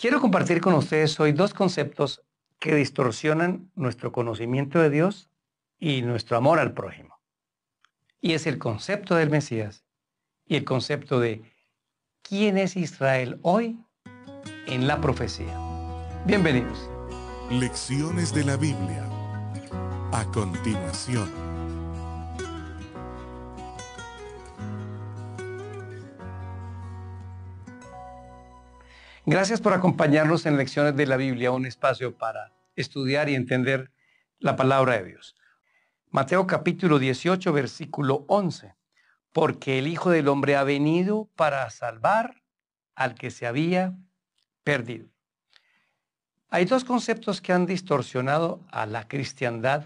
Quiero compartir con ustedes hoy dos conceptos que distorsionan nuestro conocimiento de Dios y nuestro amor al prójimo. Y es el concepto del Mesías y el concepto de quién es Israel hoy en la profecía. Bienvenidos. Lecciones de la Biblia. A continuación. Gracias por acompañarnos en Lecciones de la Biblia, un espacio para estudiar y entender la palabra de Dios. Mateo capítulo 18, versículo 11. Porque el Hijo del Hombre ha venido para salvar al que se había perdido. Hay dos conceptos que han distorsionado a la cristiandad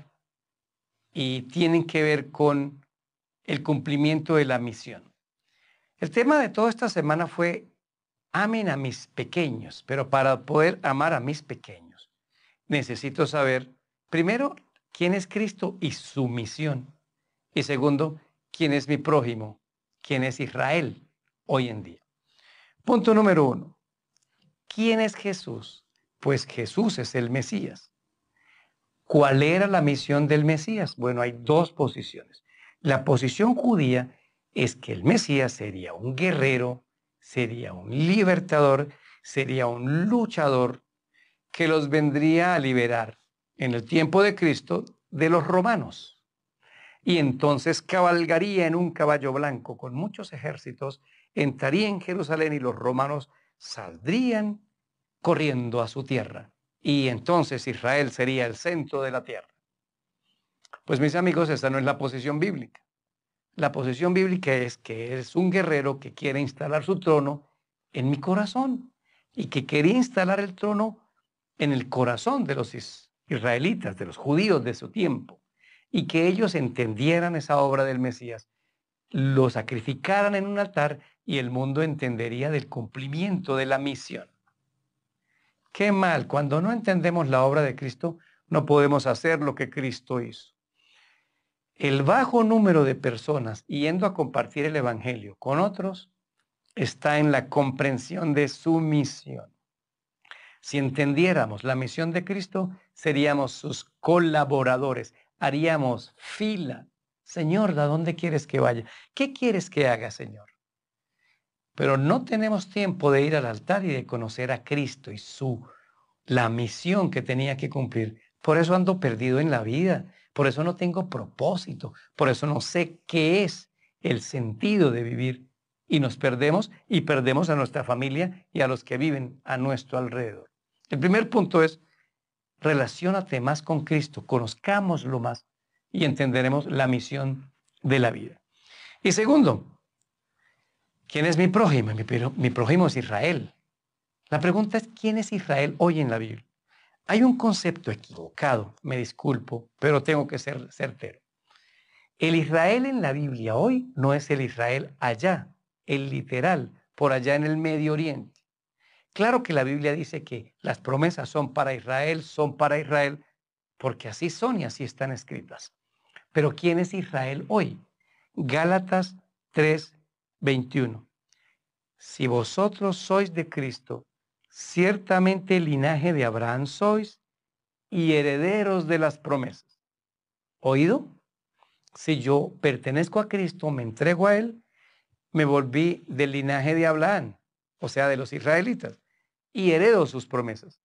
y tienen que ver con el cumplimiento de la misión. El tema de toda esta semana fue amen a mis pequeños, pero para poder amar a mis pequeños, necesito saber, primero, quién es Cristo y su misión. Y segundo, quién es mi prójimo, quién es Israel hoy en día. Punto número uno, ¿quién es Jesús? Pues Jesús es el Mesías. ¿Cuál era la misión del Mesías? Bueno, hay dos posiciones. La posición judía es que el Mesías sería un guerrero sería un libertador, sería un luchador que los vendría a liberar en el tiempo de Cristo de los romanos. Y entonces cabalgaría en un caballo blanco con muchos ejércitos, entraría en Jerusalén y los romanos saldrían corriendo a su tierra. Y entonces Israel sería el centro de la tierra. Pues mis amigos, esta no es la posición bíblica. La posición bíblica es que es un guerrero que quiere instalar su trono en mi corazón y que quería instalar el trono en el corazón de los israelitas, de los judíos de su tiempo, y que ellos entendieran esa obra del Mesías, lo sacrificaran en un altar y el mundo entendería del cumplimiento de la misión. Qué mal, cuando no entendemos la obra de Cristo, no podemos hacer lo que Cristo hizo el bajo número de personas yendo a compartir el Evangelio con otros está en la comprensión de su misión. Si entendiéramos la misión de Cristo, seríamos sus colaboradores, haríamos fila. Señor, ¿a dónde quieres que vaya? ¿Qué quieres que haga, Señor? Pero no tenemos tiempo de ir al altar y de conocer a Cristo y su la misión que tenía que cumplir. Por eso ando perdido en la vida por eso no tengo propósito, por eso no sé qué es el sentido de vivir. Y nos perdemos y perdemos a nuestra familia y a los que viven a nuestro alrededor. El primer punto es, relaciónate más con Cristo, conozcámoslo más y entenderemos la misión de la vida. Y segundo, ¿quién es mi prójimo? Mi, mi prójimo es Israel. La pregunta es, ¿quién es Israel hoy en la Biblia? Hay un concepto equivocado, me disculpo, pero tengo que ser certero. El Israel en la Biblia hoy no es el Israel allá, el literal, por allá en el Medio Oriente. Claro que la Biblia dice que las promesas son para Israel, son para Israel, porque así son y así están escritas. Pero ¿quién es Israel hoy? Gálatas 3, 21. Si vosotros sois de Cristo, ciertamente linaje de Abraham sois y herederos de las promesas. ¿Oído? Si yo pertenezco a Cristo, me entrego a Él, me volví del linaje de Abraham, o sea, de los israelitas, y heredo sus promesas.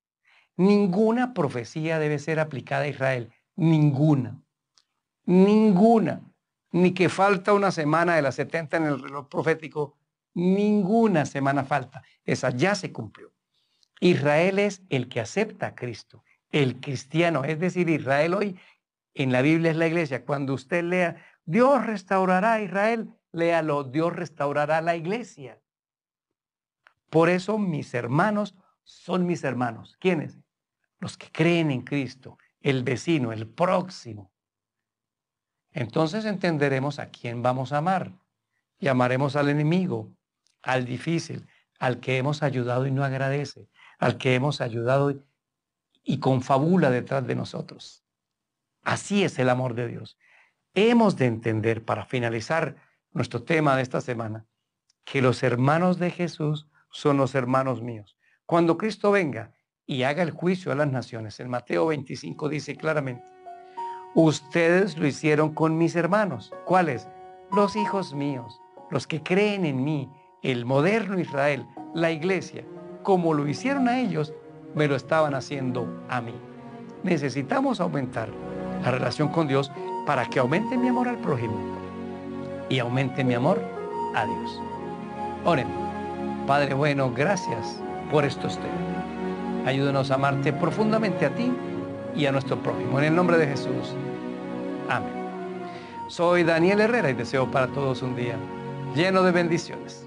Ninguna profecía debe ser aplicada a Israel, ninguna, ninguna, ni que falta una semana de las 70 en el reloj profético, ninguna semana falta, esa ya se cumplió. Israel es el que acepta a Cristo, el cristiano, es decir, Israel hoy en la Biblia es la iglesia. Cuando usted lea, Dios restaurará a Israel, léalo, Dios restaurará a la iglesia. Por eso mis hermanos son mis hermanos. ¿Quiénes? Los que creen en Cristo, el vecino, el próximo. Entonces entenderemos a quién vamos a amar. Y amaremos al enemigo, al difícil, al que hemos ayudado y no agradece, al que hemos ayudado y, confabula detrás de nosotros. Así es el amor de Dios. Hemos de entender, para finalizar nuestro tema de esta semana, que los hermanos de Jesús son los hermanos míos. Cuando Cristo venga y haga el juicio a las naciones, en Mateo 25 dice claramente, ustedes lo hicieron con mis hermanos. ¿Cuáles? Los hijos míos, los que creen en mí, el moderno Israel, la iglesia, como lo hicieron a ellos, me lo estaban haciendo a mí. Necesitamos aumentar la relación con Dios para que aumente mi amor al prójimo y aumente mi amor a Dios. Oren, Padre bueno, gracias por esto temas. Ayúdenos a amarte profundamente a ti y a nuestro prójimo. En el nombre de Jesús. Amén. Soy Daniel Herrera y deseo para todos un día lleno de bendiciones.